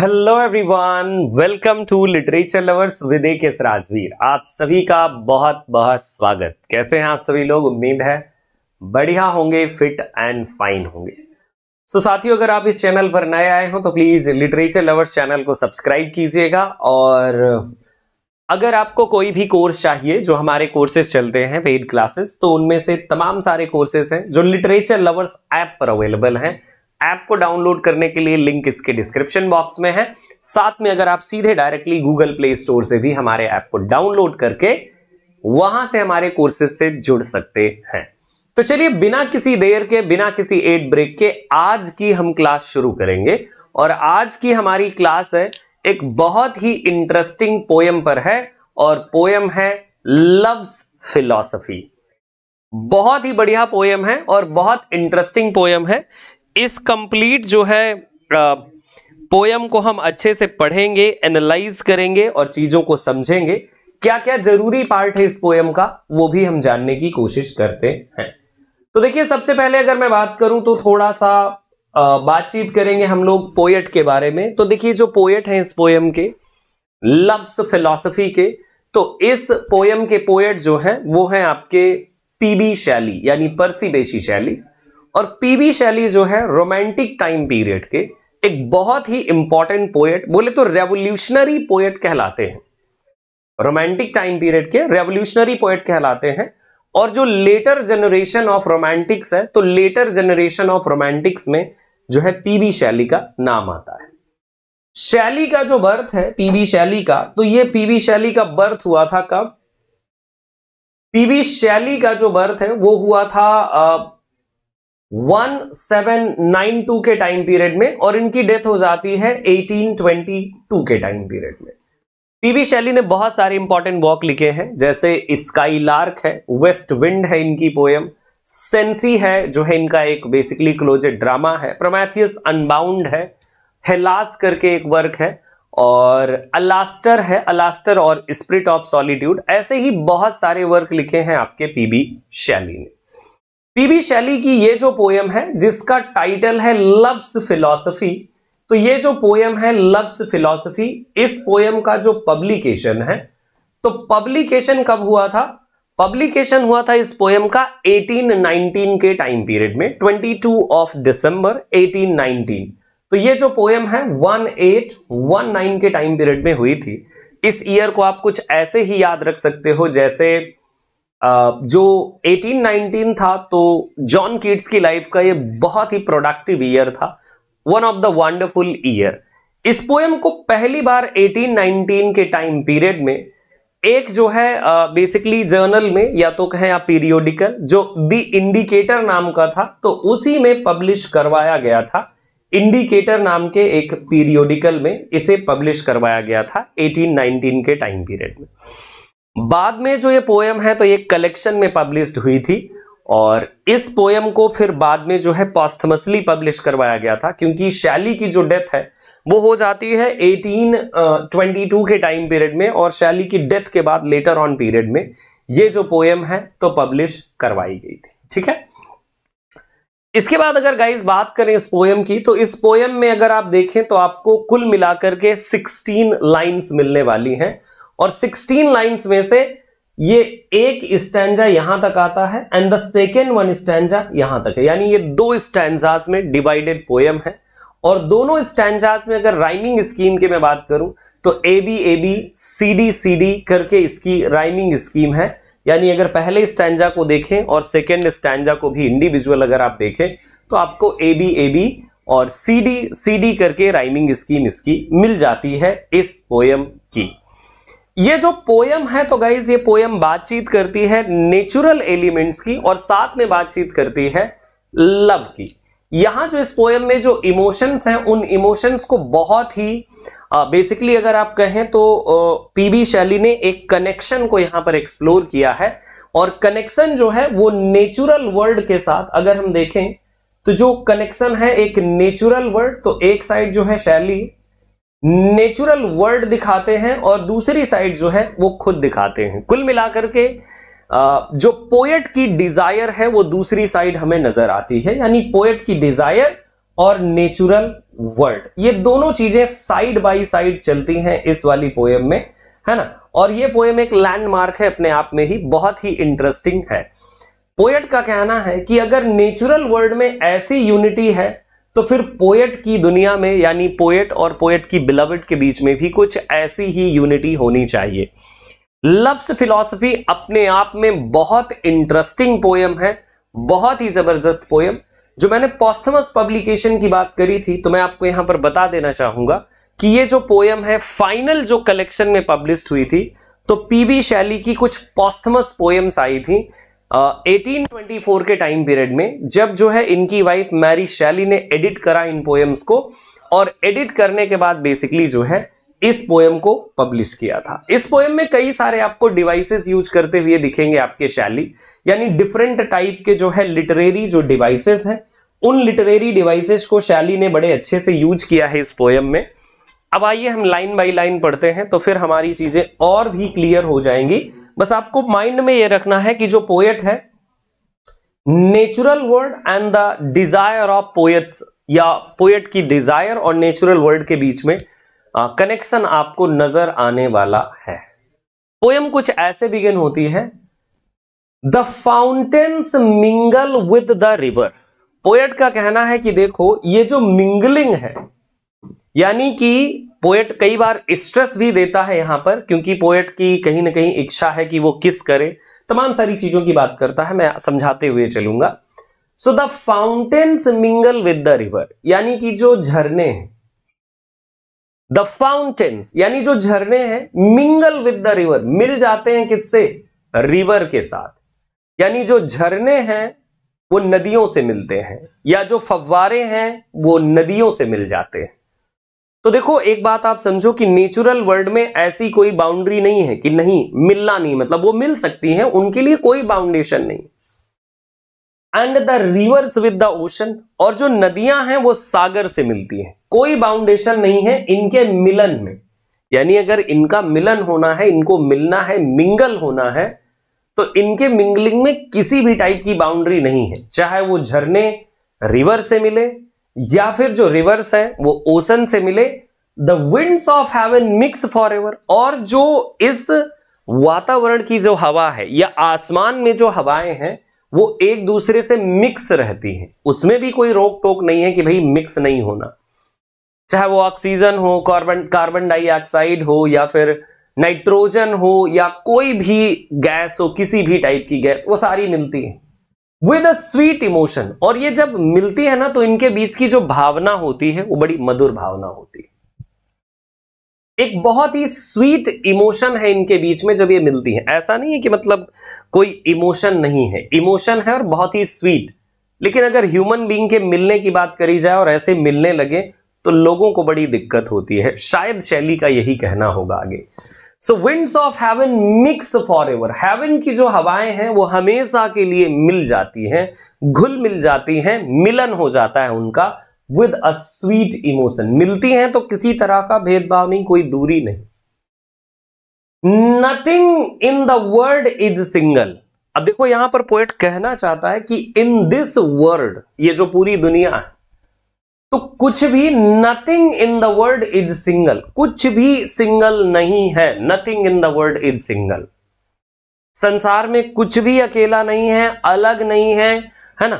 hello everyone welcome to literature lovers with A K Rajveer आप सभी का बहुत बहुत स्वागत कैसे हैं आप सभी लोग उम्मीद है बढ़िया होंगे फिट एंड फाइन होंगे सो so, साथियों अगर आप इस चैनल पर नए आए हो तो प्लीज लिटरेचर लवर्स चैनल को सब्सक्राइब कीजिएगा और अगर आपको कोई भी कोर्स चाहिए जो हमारे कोर्सेज चलते हैं पेड क्लासेस तो उनमें से तमाम सारे कोर्सेज हैं जो लिटरेचर लवर्स ऐप पर अवेलेबल हैं ऐप को डाउनलोड करने के लिए लिंक इसके डिस्क्रिप्शन बॉक्स में है साथ में अगर आप सीधे डायरेक्टली गूगल प्ले स्टोर से भी हमारे ऐप को डाउनलोड करके वहां से हमारे कोर्सेज से जुड़ सकते हैं तो चलिए बिना किसी देर के बिना किसी एड ब्रेक के आज की हम क्लास शुरू करेंगे और आज की हमारी क्लास है एक बहुत ही इंटरेस्टिंग पोयम पर है और पोयम है लव्स फिलॉसफी बहुत ही बढ़िया पोयम है और बहुत इंटरेस्टिंग पोयम है इस कंप्लीट जो है पोयम को हम अच्छे से पढ़ेंगे एनालाइज करेंगे और चीजों को समझेंगे क्या क्या जरूरी पार्ट है इस पोयम का वो भी हम जानने की कोशिश करते हैं तो देखिए सबसे पहले अगर मैं बात करूं तो थोड़ा सा बातचीत करेंगे हम लोग पोएट के बारे में तो देखिए जो पोएट हैं इस पोयम के लफ्स फिलोसफी के तो इस पोयम के पोएट जो हैं वो हैं आपके पीबी शैली यानी परसी बेशी शैली और पीबी शैली जो है रोमांटिक टाइम पीरियड के एक बहुत ही इंपॉर्टेंट पोएट बोले तो रेवोल्यूशनरी पोएट कहलाते हैं रोमांटिक टाइम पीरियड के रेवोल्यूशनरी पोएट कहलाते हैं और जो लेटर जनरेशन ऑफ रोमांटिक्स है तो लेटर जनरेशन ऑफ रोमांटिक्स में जो है पीबी शैली का नाम आता है शैली का जो बर्थ है पीबी शैली का तो ये पीबी शैली का बर्थ हुआ था कब पीबी शैली का जो बर्थ है वो हुआ था 1792 के टाइम पीरियड में और इनकी डेथ हो जाती है 1822 के टाइम पीरियड में पीवी शैली ने बहुत सारे इंपॉर्टेंट वॉक लिखे हैं जैसे स्काई लार्क है वेस्ट विंड है इनकी पोयम सेंसी है जो है इनका एक बेसिकली क्लोजेड ड्रामा है प्रोमैथियस अनबाउंड है हेलास्ट करके एक वर्क है और अलास्टर है अलास्टर और स्प्रिट ऑफ सॉलिट्यूड ऐसे ही बहुत सारे वर्क लिखे हैं आपके पीबी शैली ने पीबी शैली की ये जो पोयम है जिसका टाइटल है लव्स फिलॉसफी तो ये जो पोयम है लव्स फिलॉसफी इस पोयम का जो पब्लिकेशन है तो पब्लिकेशन कब हुआ था पब्लिकेशन हुआ था इस पोयम का 1819 के टाइम पीरियड में 22 ऑफ दिसंबर 1819 तो ये जो पोयम है 1819 के टाइम पीरियड में हुई थी इस ईयर को आप कुछ ऐसे ही याद रख सकते हो जैसे जो 1819 था तो जॉन किड्स की लाइफ का ये बहुत ही प्रोडक्टिव ईयर था one of the wonderful year इस पोएम को पहली बार 1819 के टाइम पीरियड में एक जो है बेसिकली जर्नल में या तो कहें या पीरियोडिकल जो द इंडिकेटर नाम का था तो उसी में पब्लिश करवाया गया था इंडिकेटर नाम के एक पीरियोडिकल में इसे पब्लिश करवाया गया था 1819 के टाइम पीरियड में बाद में जो ये पोएम है तो ये कलेक्शन में पब्लिश हुई थी और इस पोएम को फिर बाद में जो है पॉस्थमसली पब्लिश करवाया गया था क्योंकि शैली की जो डेथ है वो हो जाती है 1822 के टाइम पीरियड में और शैली की डेथ के बाद लेटर ऑन पीरियड में ये जो पोएम है तो पब्लिश करवाई गई थी ठीक है इसके बाद अगर गाइस बात करें इस पोएम की तो इस पोएम में अगर आप देखें तो आपको कुल मिलाकर के 16 लाइंस मिलने वाली हैं और 16 लाइंस में से ये एक स्टैंडा यहां तक आता है and the second one stanza यहां तक है यानी ये दो स्टैंडाज में डिवाइडेड पोएम है और दोनों स्टैंडाज में अगर राइमिंग स्कीम की मैं बात करूं तो A B A B C D C D करके इसकी राइमिंग स्कीम है यानी अगर पहले स्टैंडा को देखें और सेकेंड स्टैंडा को भी इंडिविजुअल अगर आप देखें तो आपको ए बी ए बी और सी डी सी डी करके राइमिंग स्कीम इसकी मिल जाती है इस पोयम की ये जो पोयम है तो गाइज ये पोयम बातचीत करती है नेचुरल एलिमेंट्स की और साथ में बातचीत करती है लव की यहां जो इस पोयम में जो इमोशंस हैं उन इमोशंस को बहुत ही बेसिकली अगर आप कहें तो पीबी शैली ने एक कनेक्शन को यहां पर एक्सप्लोर किया है और कनेक्शन जो है वो नेचुरल वर्ल्ड के साथ अगर हम देखें तो जो कनेक्शन है एक नेचुरल वर्ल्ड तो एक साइड जो है शैली नेचुरल वर्ल्ड दिखाते हैं और दूसरी साइड जो है वो खुद दिखाते हैं कुल मिलाकर के जो पोएट की डिजायर है वो दूसरी साइड हमें नजर आती है यानी पोएट की डिजायर और नेचुरल वर्ड ये दोनों चीजें साइड बाय साइड चलती हैं इस वाली पोएम में है ना और ये पोएम एक लैंडमार्क है अपने आप में ही बहुत ही इंटरेस्टिंग है पोएट का कहना है कि अगर नेचुरल वर्ल्ड में ऐसी यूनिटी है तो फिर पोएट की दुनिया में यानी पोएट और पोएट की बिलवड के बीच में भी कुछ ऐसी ही यूनिटी होनी चाहिए लफ्स फिलॉसफी अपने आप में बहुत इंटरेस्टिंग पोयम है बहुत ही जबरदस्त पोयम जो मैंने पॉस्थमस पब्लिकेशन की बात करी थी तो मैं आपको यहां पर बता देना चाहूंगा कि ये जो पोयम है फाइनल जो कलेक्शन में पब्लिश हुई थी तो पीबी शैली की कुछ पॉस्थमस पोयम्स आई थी एटीन ट्वेंटी फोर के टाइम पीरियड में जब जो है इनकी वाइफ मैरी शैली ने एडिट करा इन पोएम्स को और एडिट करने के बाद बेसिकली जो है इस पोएम को पब्लिश किया था इस पोएम में कई सारे आपको डिवाइसेस यूज करते हुए दिखेंगे आपके शैली यानी डिफरेंट टाइप के जो है लिटरेरी जो डिवाइसेस हैं उन लिटरेरी डिवाइसेस को शैली ने बड़े अच्छे से यूज किया है इस पोएम में अब आइए हम लाइन बाई लाइन पढ़ते हैं तो फिर हमारी चीजें और भी क्लियर हो जाएंगी बस आपको माइंड में ये रखना है कि जो पोएट है natural word and the desire of poets या पोएट की डिजायर और नेचुरल वर्ड के बीच में कनेक्शन आपको नजर आने वाला है पोएम कुछ ऐसे बिगिन होती है the fountains mingle with the river poet का कहना है कि देखो ये जो मिंगलिंग है यानी कि पोएट कई बार स्ट्रेस भी देता है यहां पर क्योंकि पोएट की कहीं ना कहीं इच्छा है कि वो किस करे तमाम सारी चीजों की बात करता है मैं समझाते हुए चलूंगा so the fountains mingle with the river यानी कि जो झरने हैं द फाउंटेन्स यानी जो झरने हैं मिंगल विद द रिवर मिल जाते हैं किससे रिवर के साथ यानी जो झरने हैं वो नदियों से मिलते हैं या जो फव्वारे हैं वो नदियों से मिल जाते हैं तो देखो एक बात आप समझो कि नेचुरल वर्ल्ड में ऐसी कोई बाउंड्री नहीं है कि नहीं मिलना नहीं मतलब वो मिल सकती हैं उनके लिए कोई बाउंडेशन नहीं and the rivers with the ocean और जो नदियां हैं वो सागर से मिलती हैं कोई बाउंडेशन नहीं है इनके मिलन में यानी अगर इनका मिलन होना है इनको मिलना है मिंगल होना है तो इनके मिंगलिंग में किसी भी टाइप की बाउंड्री नहीं है चाहे वो झरने रिवर से मिले या फिर जो रिवर्स है वो ओसन से मिले the winds of heaven mix forever और जो इस वातावरण की जो हवा है या आसमान में जो हवाएं हैं वो एक दूसरे से मिक्स रहती हैं उसमें भी कोई रोक टोक नहीं है कि भाई मिक्स नहीं होना चाहे वो ऑक्सीजन हो कार्बन कार्बन डाइऑक्साइड हो या फिर नाइट्रोजन हो या कोई भी गैस हो किसी भी टाइप की गैस वो सारी मिलती है विद अ स्वीट इमोशन और ये जब मिलती है ना तो इनके बीच की जो भावना होती है वो बड़ी मधुर भावना होती है एक बहुत ही स्वीट इमोशन है इनके बीच में जब ये मिलती है ऐसा नहीं है कि मतलब कोई इमोशन नहीं है इमोशन है और बहुत ही स्वीट लेकिन अगर ह्यूमन बींग के मिलने की बात करी जाए और ऐसे मिलने लगे तो लोगों को बड़ी दिक्कत होती है शायद शैली का यही कहना होगा आगे so winds of heaven mix forever heaven की जो हवाएं हैं वो हमेशा के लिए मिल जाती हैं घुल मिल जाती हैं मिलन हो जाता है उनका विद अ स्वीट इमोशन मिलती हैं तो किसी तरह का भेदभाव नहीं कोई दूरी नहीं nothing in the world is single अब देखो यहां पर पोएट कहना चाहता है कि इन दिस वर्ल्ड ये जो पूरी दुनिया है तो कुछ भी nothing in the word is single कुछ भी सिंगल नहीं है nothing in the word is single संसार में कुछ भी अकेला नहीं है अलग नहीं है है ना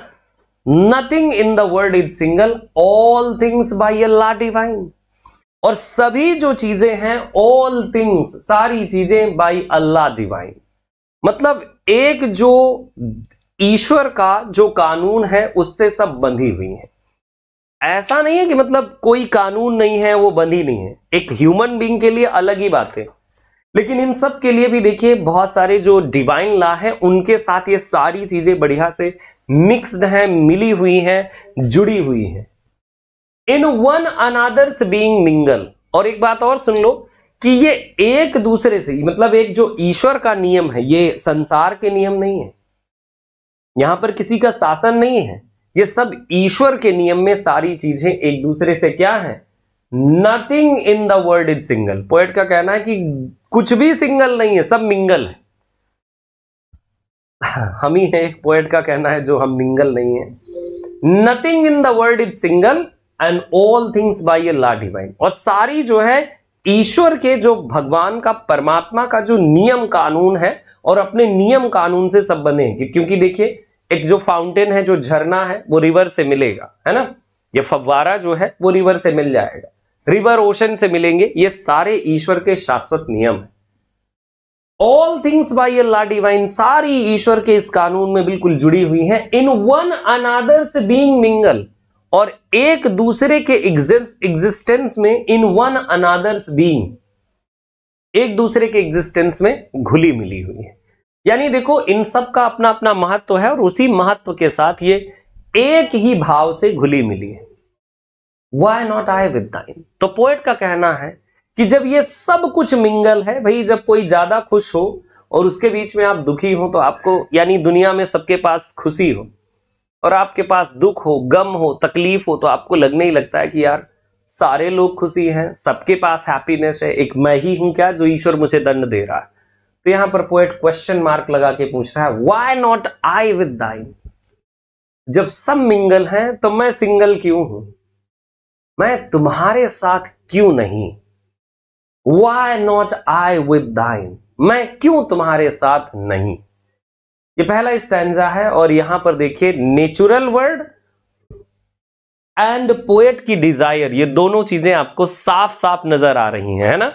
nothing in the world is single all things by a law divine और सभी जो चीजें हैं ऑल थिंग्स सारी चीजें बाई अल्लाह डिवाइन मतलब एक जो ईश्वर का जो कानून है उससे सब बंधी हुई है ऐसा नहीं है कि मतलब कोई कानून नहीं है वो बंद ही नहीं है एक ह्यूमन बींग के लिए अलग ही बात है लेकिन इन सब के लिए भी देखिए बहुत सारे जो डिवाइन लॉ है उनके साथ ये सारी चीजें बढ़िया से मिक्सड हैं मिली हुई हैं जुड़ी हुई हैं in one another's being mingle और एक बात और सुन लो कि ये एक दूसरे से मतलब एक जो ईश्वर का नियम है ये संसार के नियम नहीं है यहां पर किसी का शासन नहीं है ये सब ईश्वर के नियम में सारी चीजें एक दूसरे से क्या है nothing in the world is single poet का कहना है कि कुछ भी सिंगल नहीं है सब मिंगल है हम ही है एक पोएट का कहना है जो हम मिंगल नहीं है nothing in the world is single and all things by a law divine और सारी जो है ईश्वर के जो भगवान का परमात्मा का जो नियम कानून है और अपने नियम कानून से सब बने क्योंकि देखिए एक जो फाउंटेन है जो झरना है वो रिवर से मिलेगा है ना ये फव्वारा जो है वो रिवर से मिल जाएगा रिवर ओशन से मिलेंगे ये सारे ईश्वर के शाश्वत नियम है all things by law divine सारी ईश्वर के इस कानून में बिल्कुल जुड़ी हुई हैं in one another's being mingle और एक दूसरे के एग्जिस्टेंस में इन वन अनादर्स बींग एक दूसरे के एग्जिस्टेंस में घुली मिली हुई है यानी देखो इन सब का अपना अपना महत्व है और उसी महत्व के साथ ये एक ही भाव से घुली मिली है why not I with time तो पोएट का कहना है कि जब ये सब कुछ मिंगल है भाई जब कोई ज्यादा खुश हो और उसके बीच में आप दुखी हो तो आपको यानी दुनिया में सबके पास खुशी हो और आपके पास दुख हो गम हो तकलीफ हो तो आपको लगने ही लगता है कि यार सारे लोग खुशी हैं सबके पास हैप्पीनेस है एक मैं ही हूं क्या जो ईश्वर मुझे दंड दे रहा है तो यहां पर पोएट क्वेश्चन मार्क लगा के पूछ रहा है why not I with thy जब सब मिंगल हैं तो मैं सिंगल क्यों हूं मैं तुम्हारे साथ क्यों नहीं वाई नॉट आई विद दाइन मैं क्यों तुम्हारे साथ नहीं ये पहला स्टैंडा है और यहां पर देखिए नेचुरल वर्ड एंड पोएट की डिजायर ये दोनों चीजें आपको साफ साफ नजर आ रही हैं है ना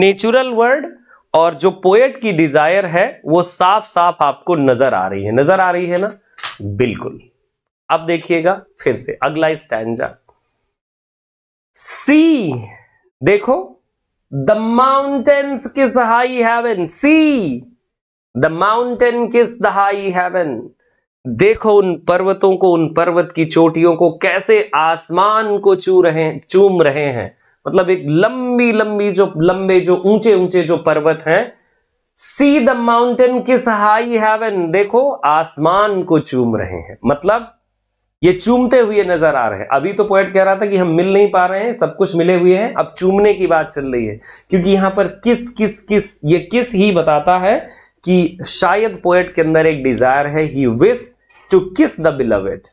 नेचुरल वर्ड और जो पोएट की डिजायर है वो साफ साफ आपको नजर आ रही है नजर आ रही है ना बिल्कुल अब देखिएगा फिर से अगला स्टैंडा सी देखो the mountains kiss the high heaven see the mountain kiss the high heaven देखो उन पर्वतों को उन पर्वत की चोटियों को कैसे आसमान को चू रहे चूम रहे हैं मतलब एक लंबी लंबी जो लंबे जो ऊंचे ऊंचे जो पर्वत हैं see the mountain kiss high heaven देखो आसमान को चूम रहे हैं मतलब ये चूमते हुए नजर आ रहे हैं अभी तो पोएट कह रहा था कि हम मिल नहीं पा रहे हैं सब कुछ मिले हुए हैं अब चूमने की बात चल रही है क्योंकि यहां पर किस किस किस ये किस ही बताता है कि शायद पोएट के अंदर एक डिजायर है ही wish to kiss the beloved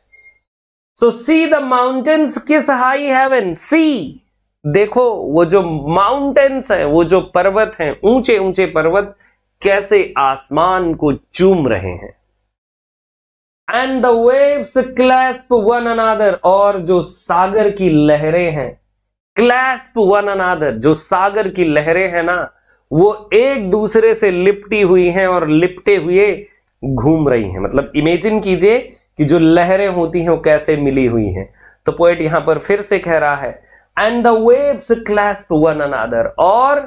so see the mountains kiss high heaven see देखो वो जो माउंटेन्स हैं वो जो पर्वत हैं ऊंचे ऊंचे पर्वत कैसे आसमान को चूम रहे हैं and the waves clasp one another और जो सागर की लहरें हैं क्लैस्प वन अनादर जो सागर की लहरें हैं ना वो एक दूसरे से लिपटी हुई हैं और लिपटे हुए घूम रही हैं मतलब इमेजिन कीजिए कि जो लहरें होती हैं वो कैसे मिली हुई हैं तो पोएट यहां पर फिर से कह रहा है and the waves clasp one other और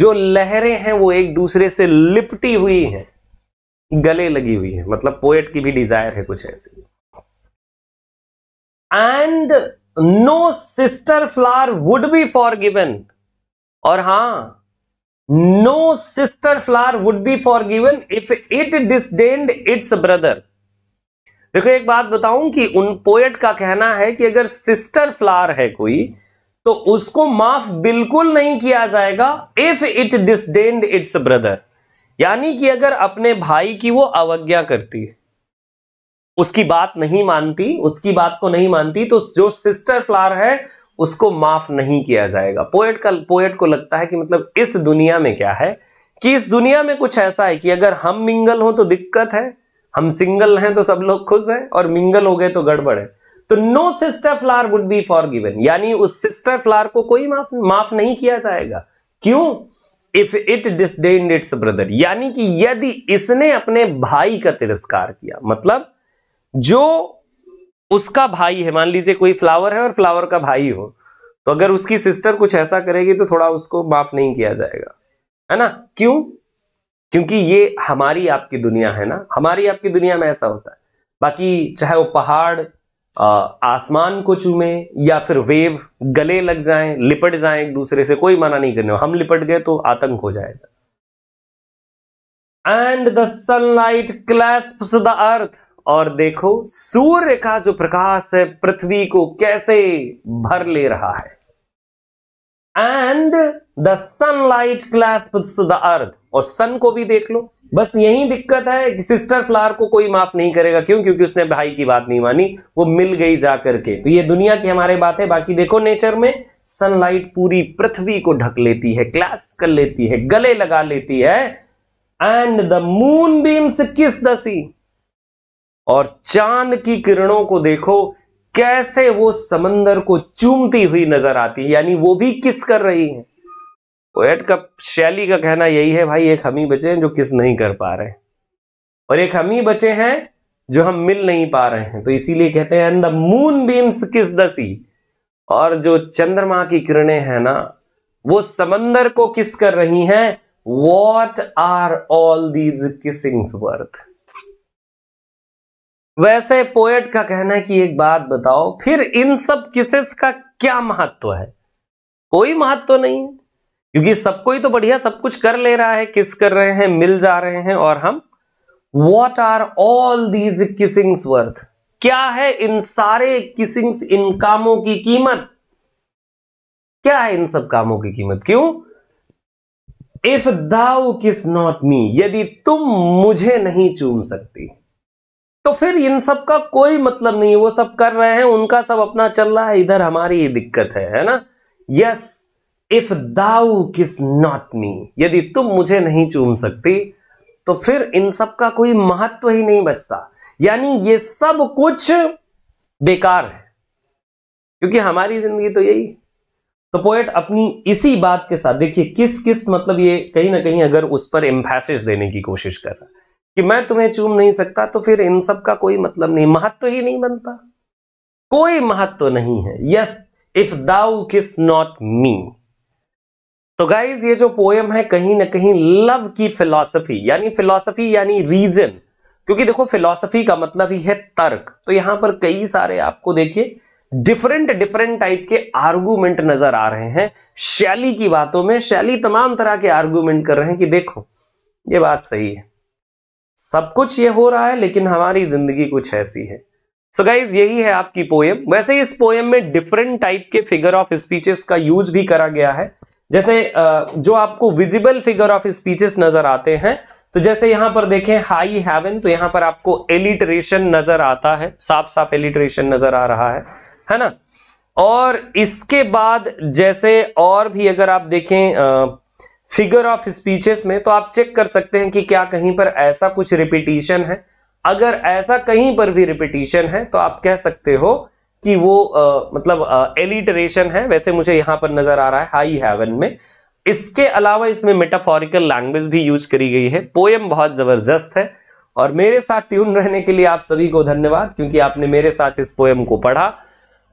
जो लहरें हैं वो एक दूसरे से लिपटी हुई हैं गले लगी हुई है मतलब पोएट की भी डिजायर है कुछ ऐसी and no sister flower would be forgiven और हां no sister flower would be forgiven if it disdained its brother देखो एक बात बताऊं कि उन पोएट का कहना है कि अगर सिस्टर फ्लावर है कोई तो उसको माफ बिल्कुल नहीं किया जाएगा if it disdained its brother यानी कि अगर अपने भाई की वो अवज्ञा करती है उसकी बात नहीं मानती उसकी बात को नहीं मानती तो जो सिस्टर फ्लार है उसको माफ नहीं किया जाएगा पोएट का पोएट को लगता है कि मतलब इस दुनिया में क्या है कि इस दुनिया में कुछ ऐसा है कि अगर हम मिंगल हो तो दिक्कत है हम सिंगल हैं तो सब लोग खुश हैं और मिंगल हो गए तो गड़बड़ है तो no sister flower would be forgiven यानी उस सिस्टर फ्लार को कोई माफ माफ नहीं किया जाएगा क्यों if it disdained its brother यानी कि यदि इसने अपने भाई का तिरस्कार किया मतलब जो उसका भाई है मान लीजिए कोई फ्लावर है और फ्लावर का भाई हो तो अगर उसकी सिस्टर कुछ ऐसा करेगी तो थोड़ा उसको माफ नहीं किया जाएगा है ना क्यों क्योंकि ये हमारी आपकी दुनिया है ना हमारी आपकी दुनिया में ऐसा होता है बाकी चाहे वो पहाड़ आसमान को चूमे या फिर वेव गले लग जाएं लिपट जाएं एक दूसरे से कोई मना नहीं करने हम लिपट गए तो आतंक हो जाएगा and the sunlight clasp the earth और देखो सूर्य का जो प्रकाश है पृथ्वी को कैसे भर ले रहा है and the sunlight clasp the earth और सन को भी देख लो बस यही दिक्कत है कि सिस्टर फ्लावर को कोई माफ नहीं करेगा क्यों क्योंकि उसने भाई की बात नहीं मानी वो मिल गई जा करके तो ये दुनिया की हमारे बात है बाकी देखो नेचर में सनलाइट पूरी पृथ्वी को ढक लेती है क्लास कर लेती है गले लगा लेती है एंड द मून बीम्स किस दसी और चांद की किरणों को देखो कैसे वो समंदर को चूमती हुई नजर आती है यानी वो भी किस कर रही है पोएट का शैली का कहना यही है भाई एक हम ही बचे हैं जो किस नहीं कर पा रहे और एक हम ही बचे हैं जो हम मिल नहीं पा रहे हैं तो इसीलिए कहते हैं द मून बीम्स किस दसी और जो चंद्रमा की किरणें हैं ना वो समंदर को किस कर रही हैं what are all these kissings worth वैसे पोएट का कहना है कि एक बात बताओ फिर इन सब किसेस का क्या महत्व है कोई महत्व नहीं है क्योंकि सबको ही तो बढ़िया सब कुछ कर ले रहा है किस कर रहे हैं मिल जा रहे हैं और हम what are all these kissings worth क्या है इन सारे किसिंग्स इन कामों की कीमत क्या है इन सब कामों की कीमत क्यों इफ दाउ किस नॉट मी यदि तुम मुझे नहीं चूम सकती तो फिर इन सब का कोई मतलब नहीं है वो सब कर रहे हैं उनका सब अपना चल रहा है इधर हमारी ही दिक्कत है है ना यस इफ दाउ किस नॉट मी यदि तुम मुझे नहीं चूम सकती तो फिर इन सब का कोई महत्व ही नहीं बचता यानी ये सब कुछ बेकार है क्योंकि हमारी जिंदगी तो यही तो पोएट अपनी इसी बात के साथ देखिए किस किस मतलब ये कहीं ना कहीं अगर उस पर एम्फेसिस देने की कोशिश कर रहा कि मैं तुम्हें चूम नहीं सकता तो फिर इन सब का कोई मतलब नहीं महत्व ही नहीं बनता कोई महत्व नहीं है यस इफ दाउ किस नॉट मी तो गाइज ये जो पोएम है कहीं ना कहीं लव की फिलॉसफी यानी फिलॉसफी यानी रीजन क्योंकि देखो फिलॉसफी का मतलब ही है तर्क तो यहां पर कई सारे आपको देखिए डिफरेंट डिफरेंट टाइप के आर्गूमेंट नजर आ रहे हैं शैली की बातों में शैली तमाम तरह के आर्गूमेंट कर रहे हैं कि देखो ये बात सही है सब कुछ ये हो रहा है लेकिन हमारी जिंदगी कुछ ऐसी है सो so गाइज यही है आपकी पोएम वैसे इस पोएम में डिफरेंट टाइप के फिगर ऑफ स्पीचेस का यूज भी करा गया है जैसे जो आपको विजिबल फिगर ऑफ स्पीचेस नजर आते हैं तो जैसे यहां पर देखें हाई हेवन तो यहां पर आपको एलिट्रेशन नजर आता है साफ साफ एलिट्रेशन नजर आ रहा है है ना और इसके बाद जैसे और भी अगर आप देखें फिगर ऑफ स्पीचेस में तो आप चेक कर सकते हैं कि क्या कहीं पर ऐसा कुछ रिपीटिशन है अगर ऐसा कहीं पर भी रिपीटिशन है तो आप कह सकते हो कि वो आ, मतलब एलिटरेशन है वैसे मुझे यहां पर नजर आ रहा है हाई हेवन में इसके अलावा इसमें मेटाफोरिकल लैंग्वेज भी यूज करी गई है पोएम बहुत जबरदस्त है और मेरे साथ ट्यून रहने के लिए आप सभी को धन्यवाद क्योंकि आपने मेरे साथ इस पोएम को पढ़ा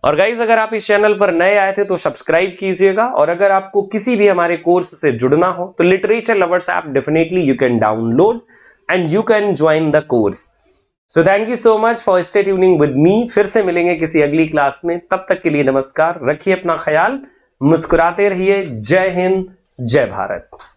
और गाइज अगर आप इस चैनल पर नए आए थे तो सब्सक्राइब कीजिएगा और अगर आपको किसी भी हमारे कोर्स से जुड़ना हो तो literature lovers app definitely you can download and you can join the course so thank you so much for stay tuning with me फिर से मिलेंगे किसी अगली क्लास में तब तक के लिए नमस्कार रखिए अपना ख्याल मुस्कुराते रहिए जय हिंद जय भारत